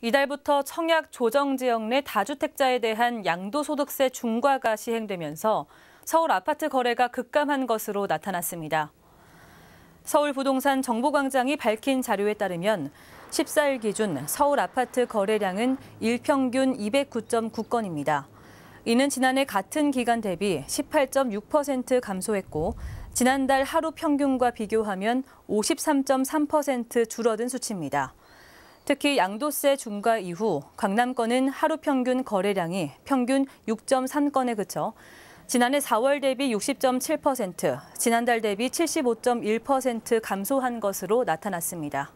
이달부터 청약 조정 지역 내 다주택자에 대한 양도소득세 중과가 시행되면서 서울 아파트 거래가 급감한 것으로 나타났습니다. 서울 부동산 정보광장이 밝힌 자료에 따르면 14일 기준 서울 아파트 거래량은 일평균 209.9건입니다. 이는 지난해 같은 기간 대비 18.6% 감소했고 지난달 하루 평균과 비교하면 53.3% 줄어든 수치입니다. 특히 양도세 중과 이후 강남권은 하루 평균 거래량이 평균 6.3건에 그쳐 지난해 4월 대비 60.7%, 지난달 대비 75.1% 감소한 것으로 나타났습니다.